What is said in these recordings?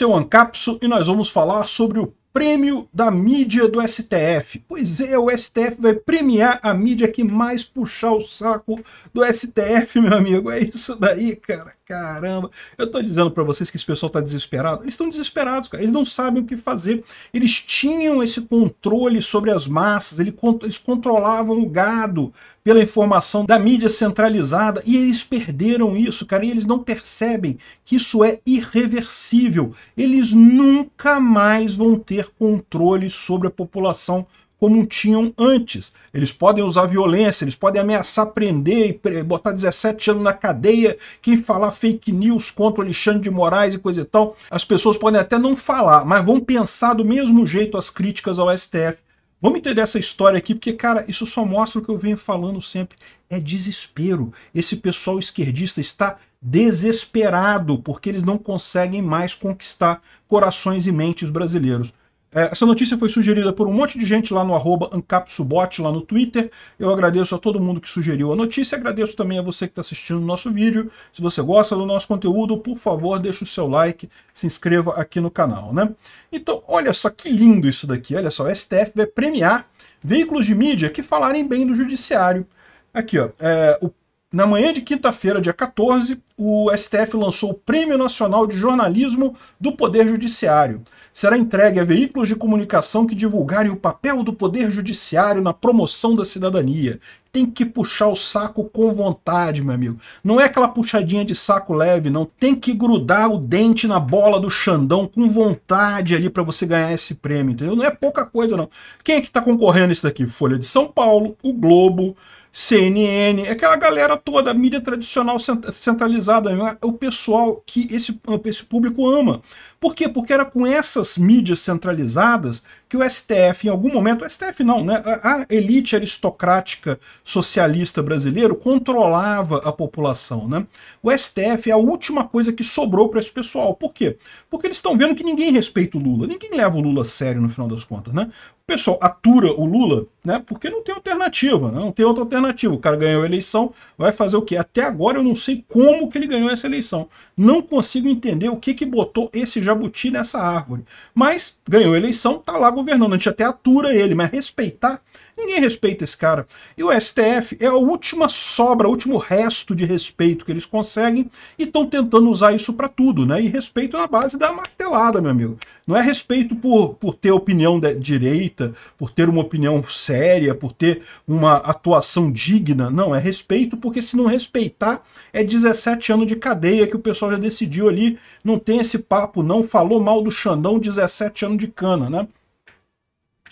Esse é o Ancapso e nós vamos falar sobre o prêmio da mídia do STF. Pois é, o STF vai premiar a mídia que mais puxar o saco do STF, meu amigo. É isso daí, cara. Caramba. Eu tô dizendo para vocês que esse pessoal tá desesperado. Eles estão desesperados, cara. Eles não sabem o que fazer. Eles tinham esse controle sobre as massas, eles controlavam o gado pela informação da mídia centralizada e eles perderam isso, cara, e eles não percebem que isso é irreversível. Eles nunca mais vão ter controle sobre a população como tinham antes. Eles podem usar violência, eles podem ameaçar prender e botar 17 anos na cadeia quem falar fake news contra o Alexandre de Moraes e coisa e tal. As pessoas podem até não falar, mas vão pensar do mesmo jeito as críticas ao STF Vamos entender essa história aqui, porque, cara, isso só mostra o que eu venho falando sempre. É desespero. Esse pessoal esquerdista está desesperado porque eles não conseguem mais conquistar corações e mentes brasileiros. É, essa notícia foi sugerida por um monte de gente lá no AncapsuBot, lá no Twitter. Eu agradeço a todo mundo que sugeriu a notícia. Agradeço também a você que está assistindo o nosso vídeo. Se você gosta do nosso conteúdo, por favor, deixe o seu like, se inscreva aqui no canal, né? Então, olha só que lindo isso daqui. Olha só, o STF vai premiar veículos de mídia que falarem bem do judiciário. Aqui, ó, é, o na manhã de quinta-feira, dia 14, o STF lançou o Prêmio Nacional de Jornalismo do Poder Judiciário. Será entregue a veículos de comunicação que divulgarem o papel do Poder Judiciário na promoção da cidadania. Tem que puxar o saco com vontade, meu amigo. Não é aquela puxadinha de saco leve, não. Tem que grudar o dente na bola do Xandão com vontade ali para você ganhar esse prêmio, entendeu? Não é pouca coisa, não. Quem é que está concorrendo isso daqui? Folha de São Paulo, o Globo, CNN, é aquela galera toda, mídia tradicional centralizada, né? o pessoal que esse, esse público ama. Por quê? Porque era com essas mídias centralizadas que o STF, em algum momento, o STF não, né? A, elite aristocrática socialista brasileiro controlava a população, né? O STF é a última coisa que sobrou para esse pessoal. Por quê? Porque eles estão vendo que ninguém respeita o Lula, ninguém leva o Lula a sério no final das contas, né? pessoal atura o Lula, né? Porque não tem alternativa, né? não tem outra alternativa. O cara ganhou a eleição, vai fazer o quê? Até agora eu não sei como que ele ganhou essa eleição. Não consigo entender o que que botou esse jabuti nessa árvore. Mas ganhou a eleição, tá lá governando. A gente até atura ele, mas respeitar Ninguém respeita esse cara. E o STF é a última sobra, o último resto de respeito que eles conseguem e estão tentando usar isso para tudo, né? E respeito na base da martelada, meu amigo. Não é respeito por, por ter opinião direita, por ter uma opinião séria, por ter uma atuação digna. Não, é respeito porque se não respeitar é 17 anos de cadeia que o pessoal já decidiu ali. Não tem esse papo, não. Falou mal do Xandão, 17 anos de cana, né?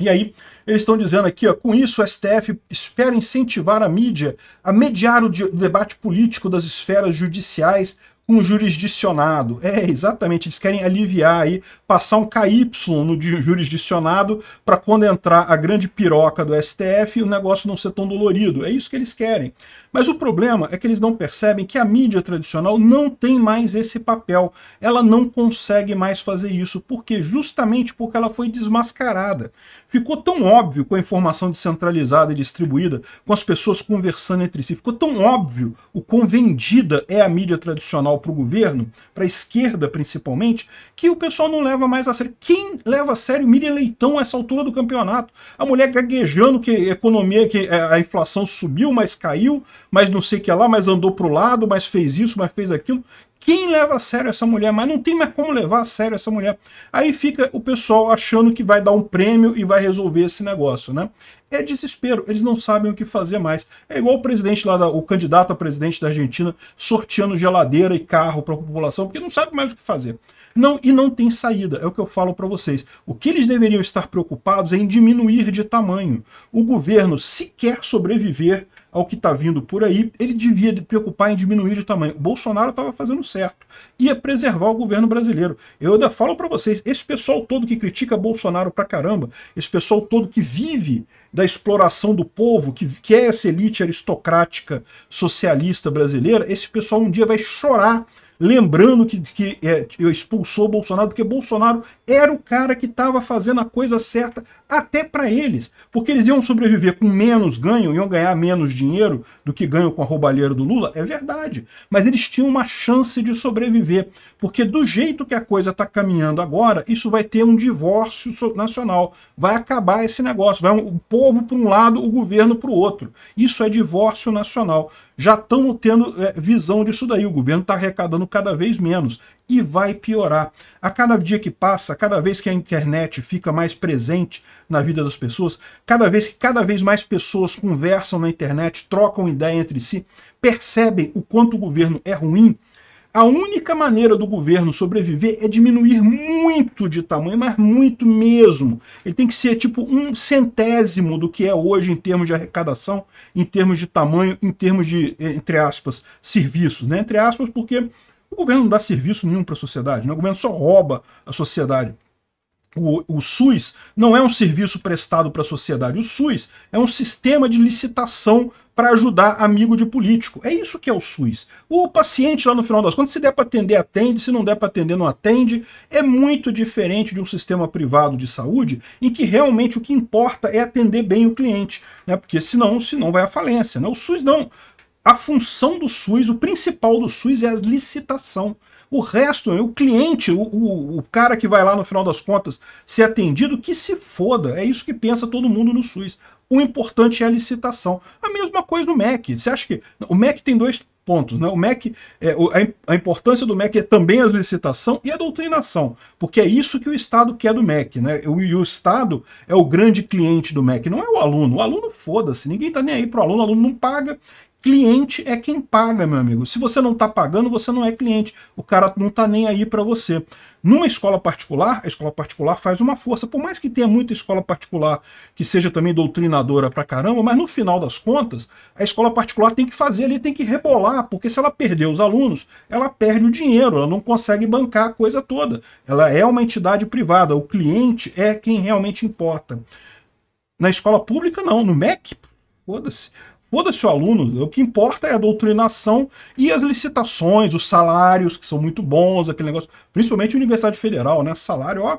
E aí, eles estão dizendo aqui, ó, com isso o STF espera incentivar a mídia a mediar o, de o debate político das esferas judiciais um jurisdicionado. É, exatamente, eles querem aliviar aí, passar um KY no jurisdicionado para quando entrar a grande piroca do STF o negócio não ser tão dolorido. É isso que eles querem. Mas o problema é que eles não percebem que a mídia tradicional não tem mais esse papel. Ela não consegue mais fazer isso, porque justamente porque ela foi desmascarada. Ficou tão óbvio com a informação descentralizada e distribuída, com as pessoas conversando entre si, ficou tão óbvio o quão vendida é a mídia tradicional para o governo, para a esquerda principalmente, que o pessoal não leva mais a sério. Quem leva a sério Miriam Leitão a essa altura do campeonato? A mulher gaguejando que a economia, que é, a inflação subiu, mas caiu, mas não sei o que lá, mas andou para o lado, mas fez isso, mas fez aquilo. Quem leva a sério essa mulher? Mas não tem mais como levar a sério essa mulher. Aí fica o pessoal achando que vai dar um prêmio e vai resolver esse negócio, né? É desespero, eles não sabem o que fazer mais. É igual o presidente lá, o candidato a presidente da Argentina sorteando geladeira e carro para a população, porque não sabe mais o que fazer. Não, e não tem saída, é o que eu falo para vocês. O que eles deveriam estar preocupados é em diminuir de tamanho. O governo, se quer sobreviver ao que está vindo por aí, ele devia preocupar em diminuir de tamanho. O Bolsonaro estava fazendo certo, ia é preservar o governo brasileiro. Eu ainda falo para vocês, esse pessoal todo que critica Bolsonaro pra caramba, esse pessoal todo que vive da exploração do povo, que, que é essa elite aristocrática socialista brasileira, esse pessoal um dia vai chorar lembrando que, que é, expulsou Bolsonaro, porque Bolsonaro era o cara que estava fazendo a coisa certa até para eles, porque eles iam sobreviver com menos ganho, iam ganhar menos dinheiro do que ganham com a roubalheira do Lula, é verdade, mas eles tinham uma chance de sobreviver, porque do jeito que a coisa está caminhando agora, isso vai ter um divórcio nacional, vai acabar esse negócio, vai o povo para um lado, o governo para o outro, isso é divórcio nacional, já estamos tendo é, visão disso daí, o governo está arrecadando cada vez menos, e vai piorar. A cada dia que passa, cada vez que a internet fica mais presente na vida das pessoas, cada vez que cada vez mais pessoas conversam na internet, trocam ideia entre si, percebem o quanto o governo é ruim, a única maneira do governo sobreviver é diminuir muito de tamanho, mas muito mesmo. Ele tem que ser tipo um centésimo do que é hoje em termos de arrecadação, em termos de tamanho, em termos de, eh, entre aspas, serviços, né? Entre aspas, porque o governo não dá serviço nenhum para a sociedade, né? o governo só rouba a sociedade. O, o, SUS não é um serviço prestado para a sociedade. O SUS é um sistema de licitação para ajudar amigo de político. É isso que é o SUS. O paciente lá no final das contas, se der para atender, atende, se não der para atender, não atende. É muito diferente de um sistema privado de saúde em que realmente o que importa é atender bem o cliente, né? Porque senão, senão vai à falência, né? O SUS não. A função do SUS, o principal do SUS é a licitação. O resto, o cliente, o, o, o, cara que vai lá no final das contas ser atendido, que se foda. É isso que pensa todo mundo no SUS. O importante é a licitação. A mesma coisa no MEC. Você acha que. O MEC tem dois pontos, né? O MEC, é, a importância do MEC é também a licitação e a doutrinação, porque é isso que o Estado quer do MEC, né? O, e o Estado é o grande cliente do MEC, não é o aluno. O aluno foda-se, ninguém tá nem aí pro aluno, o aluno não paga, Cliente é quem paga, meu amigo. Se você não está pagando, você não é cliente. O cara não está nem aí para você. Numa escola particular, a escola particular faz uma força. Por mais que tenha muita escola particular que seja também doutrinadora para caramba, mas no final das contas, a escola particular tem que fazer ali, tem que rebolar, porque se ela perder os alunos, ela perde o dinheiro, ela não consegue bancar a coisa toda. Ela é uma entidade privada, o cliente é quem realmente importa. Na escola pública, não. No MEC, foda-se. Foda-se o aluno, o que importa é a doutrinação e as licitações, os salários, que são muito bons, aquele negócio. Principalmente Universidade Federal, né? Salário, ó,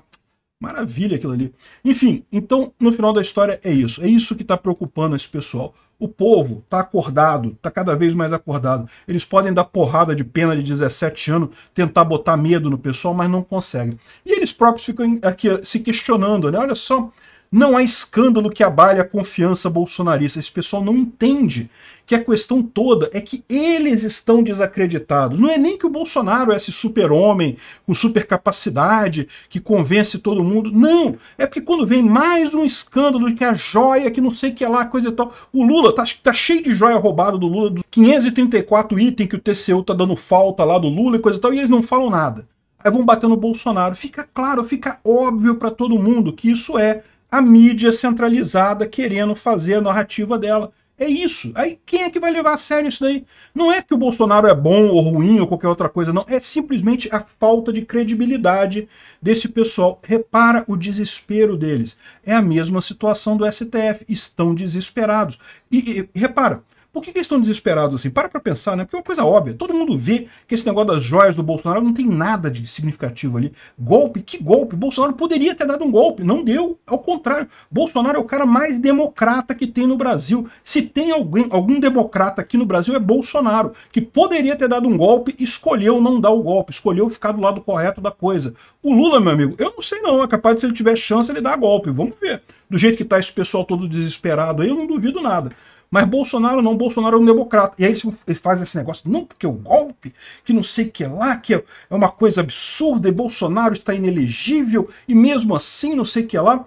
maravilha aquilo ali. Enfim, então, no final da história é isso. É isso que está preocupando esse pessoal. O povo está acordado, está cada vez mais acordado. Eles podem dar porrada de pena de 17 anos, tentar botar medo no pessoal, mas não conseguem. E eles próprios ficam aqui se questionando, né? Olha só, não há escândalo que abale a confiança bolsonarista. Esse pessoal não entende que a questão toda é que eles estão desacreditados. Não é nem que o Bolsonaro é esse super-homem com supercapacidade que convence todo mundo. Não! É porque quando vem mais um escândalo de que a joia, que não sei que é lá, coisa e tal. O Lula tá, tá cheio de joia roubada do Lula, do 534 item que o TCU tá dando falta lá do Lula e coisa e tal, e eles não falam nada. Aí vão bater no Bolsonaro. Fica claro, fica óbvio para todo mundo que isso é a mídia centralizada querendo fazer a narrativa dela. É isso. Aí quem é que vai levar a sério isso daí? Não é que o Bolsonaro é bom ou ruim ou qualquer outra coisa, não. É simplesmente a falta de credibilidade desse pessoal. Repara o desespero deles. É a mesma situação do STF. Estão desesperados. E, e repara, por que, que eles estão desesperados assim? Para para pensar, né? Porque é uma coisa óbvia. Todo mundo vê que esse negócio das joias do Bolsonaro não tem nada de significativo ali. Golpe? Que golpe? Bolsonaro poderia ter dado um golpe. Não deu. Ao contrário. Bolsonaro é o cara mais democrata que tem no Brasil. Se tem alguém, algum democrata aqui no Brasil, é Bolsonaro, que poderia ter dado um golpe, escolheu não dar o golpe, escolheu ficar do lado correto da coisa. O Lula, meu amigo, eu não sei não. É capaz de, se ele tiver chance, ele dar golpe. Vamos ver. Do jeito que tá esse pessoal todo desesperado aí, eu não duvido nada. Mas Bolsonaro não, Bolsonaro é um democrata. E aí eles fazem esse negócio, não porque o é golpe, que não sei o que é lá, que é, é uma coisa absurda, e Bolsonaro está inelegível, e mesmo assim não sei o que lá.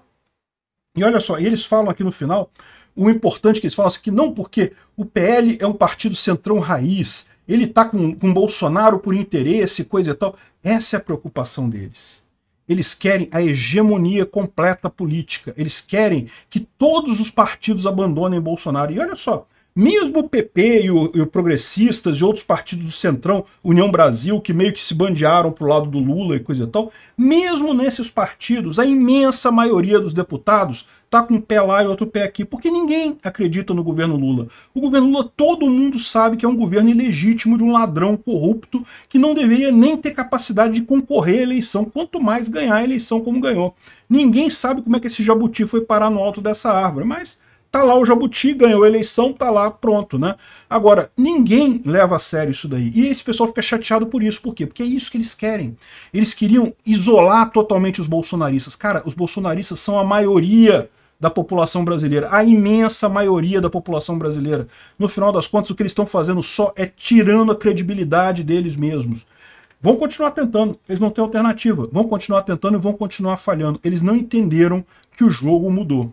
E olha só, eles falam aqui no final, o importante que eles falam é assim, que não porque o PL é um partido centrão raiz, ele está com, com Bolsonaro por interesse, coisa e tal. Essa é a preocupação deles. Eles querem a hegemonia completa política. Eles querem que todos os partidos abandonem Bolsonaro. E olha só, mesmo o PP e o, e o Progressistas e outros partidos do Centrão, União Brasil, que meio que se bandearam para o lado do Lula e coisa e tal, mesmo nesses partidos, a imensa maioria dos deputados está com um pé lá e outro pé aqui, porque ninguém acredita no governo Lula. O governo Lula, todo mundo sabe que é um governo ilegítimo de um ladrão corrupto que não deveria nem ter capacidade de concorrer à eleição, quanto mais ganhar a eleição como ganhou. Ninguém sabe como é que esse jabuti foi parar no alto dessa árvore, mas tá lá o Jabuti, ganhou a eleição, tá lá, pronto, né? Agora, ninguém leva a sério isso daí. E esse pessoal fica chateado por isso. Por quê? Porque é isso que eles querem. Eles queriam isolar totalmente os bolsonaristas. Cara, os bolsonaristas são a maioria da população brasileira, a imensa maioria da população brasileira. No final das contas, o que eles estão fazendo só é tirando a credibilidade deles mesmos. Vão continuar tentando, eles não têm alternativa. Vão continuar tentando e vão continuar falhando. Eles não entenderam que o jogo mudou.